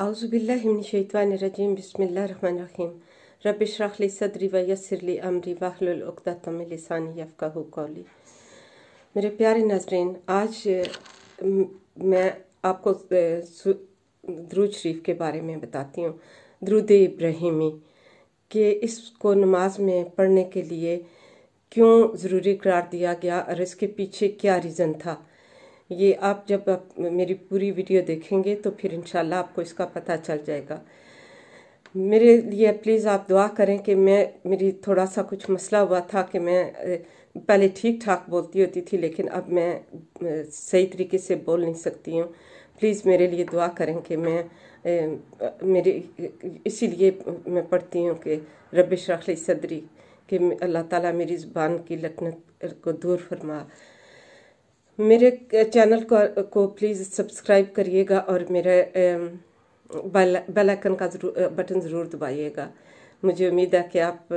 आउज़बिल्लिमिनशैतवानरजीम बसमीम रबिशरखली सदरी व यसरली अमरी वाहलतमिलसानी यफ़ाह कौली मेरे प्यारे नजरन आज मैं आपको द्रुद शरीफ के बारे में बताती हूँ द्रुद इब्राहिमी के इसको नमाज में पढ़ने के लिए क्यों ज़रूरी करार दिया गया और इसके पीछे क्या रीज़न था ये आप जब आप मेरी पूरी वीडियो देखेंगे तो फिर इंशाल्लाह आपको इसका पता चल जाएगा मेरे लिए प्लीज़ आप दुआ करें कि मैं मेरी थोड़ा सा कुछ मसला हुआ था कि मैं पहले ठीक ठाक बोलती होती थी लेकिन अब मैं सही तरीके से बोल नहीं सकती हूँ प्लीज़ मेरे लिए दुआ करें कि मैं मेरे इसीलिए मैं पढ़ती हूँ कि रबिश रखली सदरी कि अल्लाह ताला मेरी ज़ुबान की लकनत को दूर फरमा मेरे चैनल को को प्लीज़ सब्सक्राइब करिएगा और मेरे बेल बेल आइकन का जरूर बटन ज़रूर दबाइएगा मुझे उम्मीद है कि आप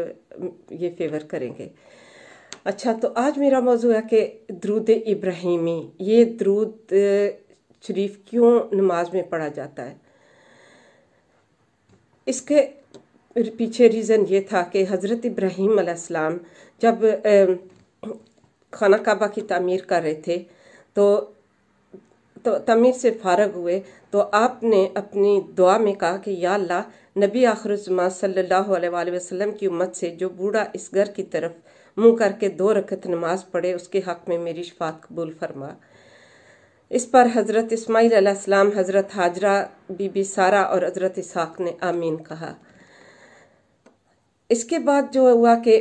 ये फेवर करेंगे अच्छा तो आज मेरा मौजू है कि द्रुद इब्राहिमी ये द्रूद शरीफ क्यों नमाज में पढ़ा जाता है इसके पीछे रीज़न ये था कि हज़रत इब्राहिम जब खाना काबा की तमीर कर रहे थे तो तो तमीर से फारग हुए तो आपने अपनी दुआ में कहा कि या अल्लाह नबी आखरुजमा सल्लल्लाहु अलैहि वसल्लम की उम्मत से जो बूढ़ा इस घर की तरफ मुंह करके दो रखत नमाज पढ़े उसके हक़ में मेरी शफात कबूल फरमा इस पर हज़रत इसमाईल सलाम हज़रत हाजरा बीबी सारा और हज़रत इसहाक ने आमीन कहा इसके बाद जो हुआ कि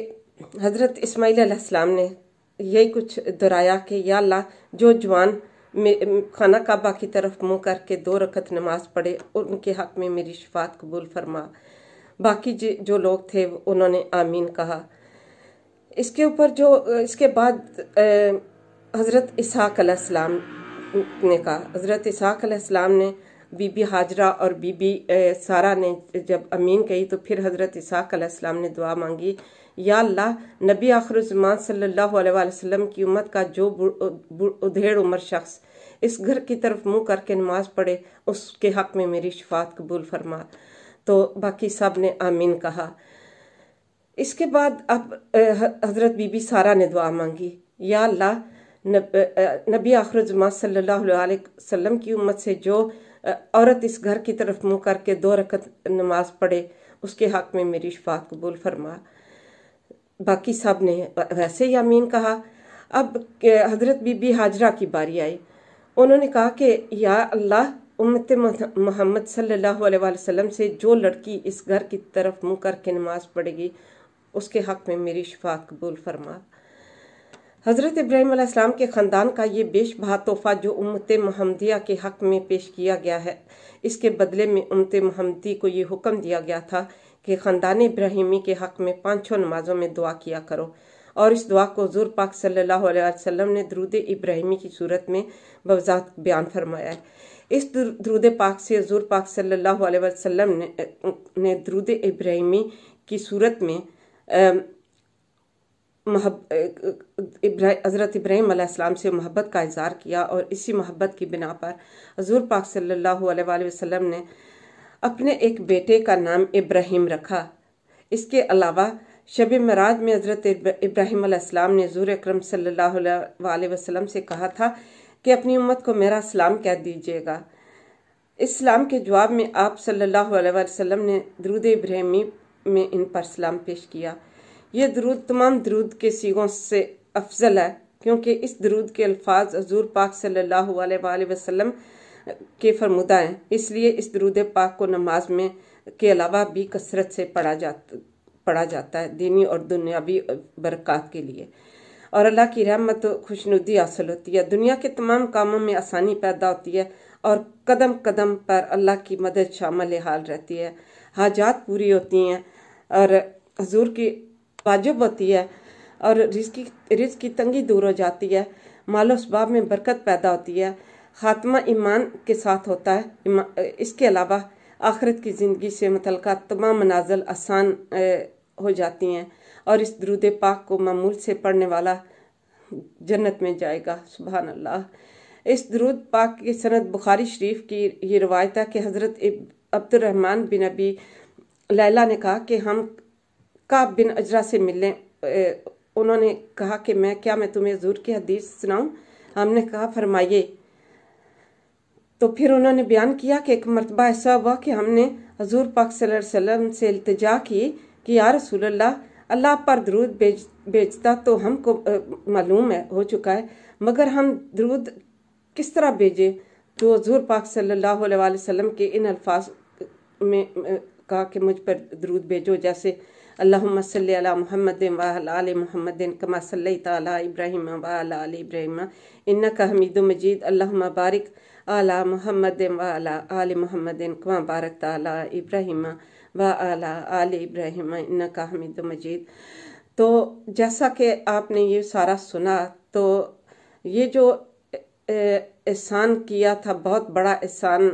हज़रत इसमाईल सलाम ने यही कुछ दोहराया कि या ला जो जवान खाना काबा की तरफ मुंह करके दो रखत नमाज पढ़े और उनके हक में मेरी शफात कबूल फरमा बाकी जो लोग थे उन्होंने आमीन कहा इसके ऊपर जो इसके बाद हज़रत इसहाक ने कहा हज़रत इसहाक ने बीबी हाजरा और बीबी सारा ने जब अमीन कही तो फिर हज़रत इसाक ने दुआ मांगी या अल्लाह नबी आखरुजमान सल्लल्लाहु की उम्मत का जो उधेड़ उम्र शख्स इस घर की तरफ मुंह करके नमाज पढ़े उसके हक में मेरी शफात कबूल फरमा तो बाकी सब ने आमीन कहा इसके बाद अब हज़रत बीबी सारा ने दुआ मांगी या अल्लाह नबी आखर सल्लल्लाहु अलैहि की उम्मत से जो औरत इस घर की तरफ मुंह करके दो रकत नमाज पढ़े उसके हक में मेरी शफात कबूल फरमा बाकी सब ने वैसे ही अमीन कहा अब हजरत बीबी हाजरा की बारी आई उन्होंने कहा कि या अल्लाह उम्मत मोहम्मद सल्लल्लाहु अलैहि वसल्लम से जो लड़की इस घर की तरफ मुंह करके नमाज पढ़ेगी उसके हक में मेरी शफात कबूल फरमा हज़रत इब्राहिम अलैहिस्सलाम के ख़ानदान का ये बहा तोहफ़ा जो उम्मत महमदिया के हक़ में पेश किया गया है इसके बदले में उम्मत महमदी को ये हुक्म दिया गया था कि ख़ानदान इब्राहिमी के हक़ में पाँचों नमाज़ों में दुआ किया करो और इस दुआ को हजूर पाक सल्लल्लाहु अलैहि वसल्लम ने दरूद इब्राहिमी की सूरत में बवजात बयान फरमाया है इस दरूद पाक से हजूर पाक सल्लल्लाहु अलैहि वसल्लम ने, ने इब्राहिमी की सूरत में हज़रत इब्राहिम अलैहिस्सलाम से मोहब्बत का इजहार किया और इसी मोहब्बत की बिना पर हजूर पाक सल्लल्लाहु अलैहि वसल्लम ने अपने एक बेटे का नाम इब्राहिम रखा इसके अलावा शब मराज में हज़रत इब्राहिम अलैहिस्सलाम ने हजूर अक्रम सल्लल्लाहु वसल्लम से कहा था कि अपनी उम्मत को मेरा सलाम कह दीजिएगा इस्लाम के जवाब में आप सल्लल्लाहु अलैहि वसल्लम ने दरुद इब्राहिमी में इन पर सलाम पेश किया यह दरूद तमाम दरूद के सीगों से अफजल है क्योंकि इस दरूद के अल्फाज हजूर पाक सल्लल्लाहु अलैहि वसल्लम के फरमुदा हैं इसलिए इस दरूद पाक को नमाज में के अलावा भी कसरत से पढ़ा जाता पढ़ा जाता है दीनी और दुनियावी बरक़ात के लिए और अल्लाह की रहमत खुशनुदी हासिल होती है दुनिया के तमाम कामों में आसानी पैदा होती है और कदम कदम पर अल्लाह की मदद शामिल हाल रहती है हाजात पूरी होती हैं और हजूर की वाजिब होती है और रिज की रिज की तंगी दूर हो जाती है माल उसबाब में बरकत पैदा होती है खात्मा ईमान के साथ होता है इसके अलावा आखरत की ज़िंदगी से मुतल तमाम मनाजल आसान हो जाती हैं और इस दरुद पाक को मामूल से पढ़ने वाला जन्नत में जाएगा सुबह अल्लाह इस दरुद पाक की सनत बुखारी शरीफ की ये रवायत है कि हज़रत अब्दुलरहमान बिन अबी लैला ने कहा कि हम का बिन अजरा से मिलने उन्होंने कहा कि मैं क्या मैं तुम्हें जूर की हदीस सुनाऊं हमने कहा फरमाइए तो फिर उन्होंने बयान किया कि एक मरतबा ऐसा हुआ कि हमने हजूर पाक सल्लम से अल्तजा की कि या रसूल अल्लाह पर दरूद भेज भेजता तो हमको मालूम है हो चुका है मगर हम दरूद किस तरह भेजें तो हजूर पाक सल्लल्लाहु अलैहि वसल्लम के इन अल्फाज में कहा कि मुझ पर दरूद भेजो जैसे अल्लाम सल महमद वाल महमद कमा सल इब्राहिम वाल इब्राहिम इन्ना का हमीद मजीद अल्लाम बारिक आला महमद वाला आल महमद कमा बारक ताला इब्राहिम व आला आल इब्राहिम इन्ना का हमीद मजीद तो जैसा कि आपने ये सारा सुना तो ये जो एहसान किया था बहुत बड़ा एहसान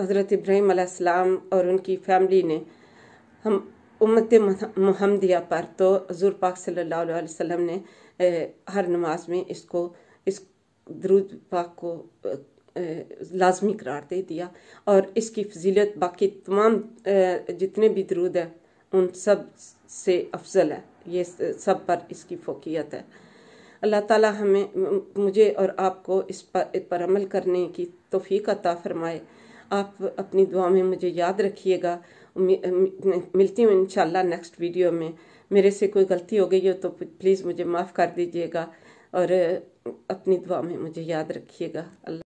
हज़रत इब्राहिम और उनकी फ़ैमिली ने हम उम्मत महमदिया पर तो हजूर पाक सल्लल्लाहु अलैहि वसल्लम ने हर नमाज में इसको इस दरूद पाक को लाजमी करार दे दिया और इसकी फजीलत बाकी तमाम जितने भी दरूद है उन सब से अफजल है ये सब पर इसकी फोकियत है अल्लाह ताला हमें मुझे और आपको इस पर, पर अमल करने की तोफ़ी अता फ़रमाए आप अपनी दुआ में मुझे याद रखिएगा मिलती हूँ इंशाल्लाह नेक्स्ट वीडियो में मेरे से कोई गलती हो गई हो तो प्लीज़ मुझे माफ़ कर दीजिएगा और अपनी दुआ में मुझे याद रखिएगा अल्लाह